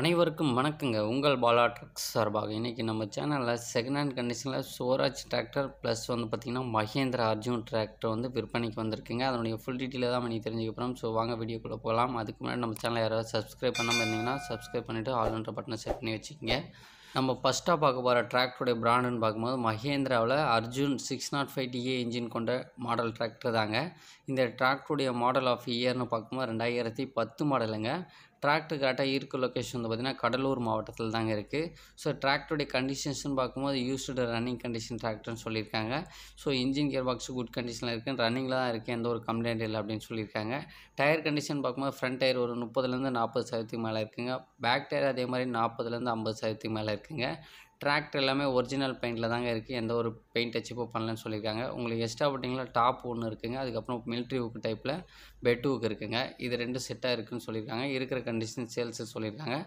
அனைவருக்கும் வணக்கங்க உங்கள் பாலா ட்ரக்ஸ் சார்பாக இன்றைக்கி நம்ம சேனலில் செகண்ட் ஹேண்ட் கண்டிஷனில் சுவராஜ் டிராக்டர் ப்ளஸ் வந்து பார்த்திங்கன்னா மகேந்திர அர்ஜுன் டிராக்டர் வந்து விற்பனைக்கு வந்திருக்குங்க அதனுடைய ஃபுல் டீட்டெயில் தான் நீங்கள் தெரிஞ்சுக்க ஸோ வாங்க வீடியோக்குள்ளே போகலாம் அதுக்கு முன்னாடி நம்ம சேனலில் யாராவது சப்ஸ்கிரைப் பண்ணாமல் இருந்தீங்கன்னா சப்ஸ்கிரைப் பண்ணிவிட்டு ஒன்றை பட்டனை செட் பண்ணி வச்சுக்கோங்க நம்ம ஃபஸ்ட்டாக பார்க்க போகிற டிராக்டருடைய பிராண்டுன்னு பார்க்கும்போது மகேந்திராவில் Arjun six nought five DA engine கொண்ட மாடல் டிராக்டர் தாங்க இந்த டிராக்டருடைய மாடல் ஆஃப் இயர்னு பார்க்கும்போது ரெண்டாயிரத்தி பத்து மாடலுங்க டிராக்டர் கரெக்டாக இருக்க லொக்கேஷன் வந்து பார்த்திங்கன்னா கடலூர் மாவட்டத்தில் தாங்க இருக்குது ஸோ டிராக்டருடைய கண்டிஷன்ஸ்னு பார்க்கும்போது யூஸ்டு ரன்னிங் கண்டிஷன் டிராக்டர்னு சொல்லியிருக்காங்க so engine gear box good கண்டிஷனில் இருக்குது ரன்னிங்கில் தான் இருக்குது எந்த ஒரு கம்ப்ளைண்ட் இல்லை அப்படின்னு சொல்லியிருக்காங்க டயர் கண்டிஷன் பார்க்கும்போது ஃப்ரண்ட் டயர் ஒரு முப்பதுலேருந்து நாற்பது சதவீதத்துக்கு மேலே இருக்குங்க பேக் டயர் அதே மாதிரி நாற்பதுலேருந்து ஐம்பது சதவீதத்துக்கு மேலே இருக்குங்க டிராக்டர் எல்லாமே ஒரிஜினல் பெயிண்டில் தாங்க இருக்குது எந்த ஒரு பெயிண்ட் டச்சப்போ பண்ணலன்னு சொல்லியிருக்காங்க உங்களுக்கு எக்ஸ்ட்ரா போட்டிங்கில் டாப் ஒன்று இருக்குங்க அதுக்கப்புறம் மிலிட்ரி ஹுக் டைப்பில் பெட் ஹுக் இருக்குங்க இது ரெண்டு செட்டாக இருக்குதுன்னு சொல்லியிருக்காங்க இருக்கிற கண்டிஷன் சேல்ஸ் சொல்லியிருக்காங்க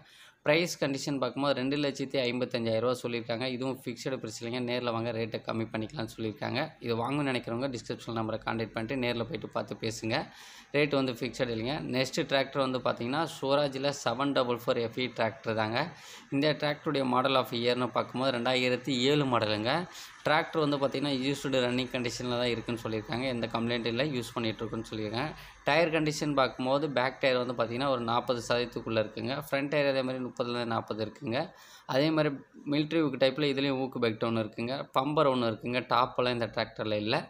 ப்ரைஸ் கண்டிஷன் பார்க்கும்போது ரெண்டு லட்சத்தி ஐம்பத்தஞ்சாயிரரூவா சொல்லியிருக்காங்க இதுவும் ஃபிக்ஸ்டு ப்ரைஸ் இல்லைங்க நேரில் வாங்க ரேட்டை கம்மி பண்ணிக்கலாம்னு சொல்லியிருக்காங்க இது வாங்கணும்னு நினைக்கிறவங்க டிஸ்கிரிப்ஷன் நம்பரை காண்டாக்ட் பண்ணிட்டு நேரில் போய்ட்டு பார்த்து பேசுங்க ரேட் வந்து ஃபிக்ஸ்டு இல்லைங்க நெக்ஸ்ட்டு டிராக்டர் வந்து பார்த்திங்கன்னா ஸ்வராஜில் seven double four FE tractor தாங்க இந்த டிராக்டருடைய மாடல் ஆஃப் இயர்னு பார்க்க பார்க்கும்போது ரெண்டாயிரத்தி ஏழு மாடலுங்க டிராக்டர் வந்து பார்த்திங்கன்னா யூஸ்டு ரன்னிங் கண்டிஷனில் தான் இருக்குன்னு சொல்லியிருக்காங்க எந்த கம்ப்ளைண்ட் இல்லை யூஸ் பண்ணிகிட்ருக்குன்னு சொல்லியிருக்காங்க டயர் கண்டிஷன் பார்க்கும்போது பேக் டயர் வந்து பார்த்திங்கன்னா ஒரு நாற்பது சதவீதத்துக்குள்ளே இருக்குங்க ஃப்ரண்ட் டயர் அதே மாதிரி முப்பதுலேருந்து நாற்பது இருக்குங்க அதே மாதிரி மில்ட்ரி ஊக்கு டைப்பில் இதுலேயும் ஊக்கு பேக் டவுன் இருக்குங்க பம்பர் ஒன்று இருக்குங்க டாப்பெல்லாம் இந்த டிராக்டரில் இல்லை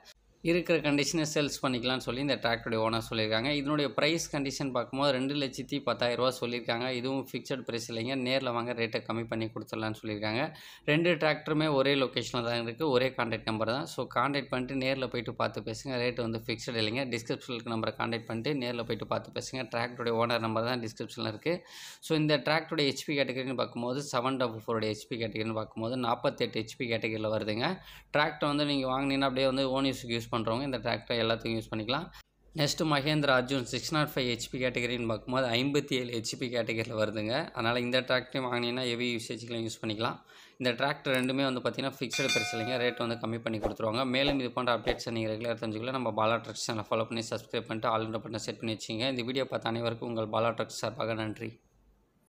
இருக்கிற கண்டிஷனை சேல்ஸ் பண்ணிக்கலாம்னு சொல்லி இந்த டிராக்டருடைய ஓனர் சொல்லியிருக்காங்க இதனுடைய ப்ரைஸ் கண்டிஷன் பார்க்கும்போது ரெண்டு லட்சத்தி பத்தாயிரரூவா சொல்லியிருக்காங்க இதுவும் ஃபிக்ஸட் ப்ரைஸ் இல்லைங்க நேரில் வாங்க ரேட்டை கம்மி பண்ணி கொடுத்துடலான்னு சொல்லியிருக்காங்க ரெண்டு டிராக்டருமே ஒரே லொக்கேஷனில் தான் இருக்குது ஒரே காண்டாக்ட் நம்பர் தான் ஸோ காண்டாக்ட் பண்ணிட்டு நேரில் போயிட்டு பார்த்து பேசுங்க ரேட்டு வந்து ஃபிக்ஸட் இல்லைங்க டிஸ்கிரிப்ஷனுக்கு நம்பரை காண்டாக்ட் பண்ணிட்டு நேரில் போயிட்டு பார்த்து பேசுங்க டிராக்டருடைய ஓனர் நம்பர் தான் டிஸ்கிரிப்ஷனில் இருக்குது ஸோ இந்த டிராக்டருடைய ஹெச்பி கேட்டகரின்னு பார்க்கும்போது செவன் டபுள் ஃபோருடைய ஹெச்பி கேட்டகரின்னு பார்க்கும்போது நாற்பத்தெட்டு ஹெச்பி கேட்டகரியில் வருதுங்க டிராக்டர் வந்து நீங்கள் வாங்கினீங்கன்னா அப்படியே வந்து ஓன் யூஸ் யூஸ் பண்ணுறவங்க இந்த டிராக்டரை எல்லாத்துக்கும் யூஸ் பண்ணிக்கலாம் next Mahindra Arjun six nought five HP கேட்டகரின்னு பார்க்கும்போது ஐம்பத்தி ஏழு ஹெச்பி கேட்டகரியில் வருதுங்க அதனால் இந்த டிராக்டரையும் வாங்கினீங்கன்னா ஹெவி யூசேஜ்களையும் யூஸ் பண்ணிக்கலாம் இந்த டிராக்டர் ரெண்டுமே வந்து பார்த்திங்கன்னா ஃபிக்ஸ்டு பிரச்சனை இல்லைங்க ரேட் வந்து கம்மி பண்ணி கொடுத்துருவாங்க மேலும் இது போன்ற அப்டேட்ஸ் நீங்கள் ரெகுலர் தெரிஞ்சுக்கலாம் நம்ம பாலா ட்ரக்ஸ் சேனல் ஃபாலோ பண்ணி சப்ஸ்கிரைப் பண்ணிட்டு ஆல் இண்டியா பட்டன் செட் பண்ணி வச்சுங்க இந்த வீடியோ பார்த்த அனைவருக்கும் உங்கள் பாலா ட்ரக்ஸ் சார்பாக நன்றி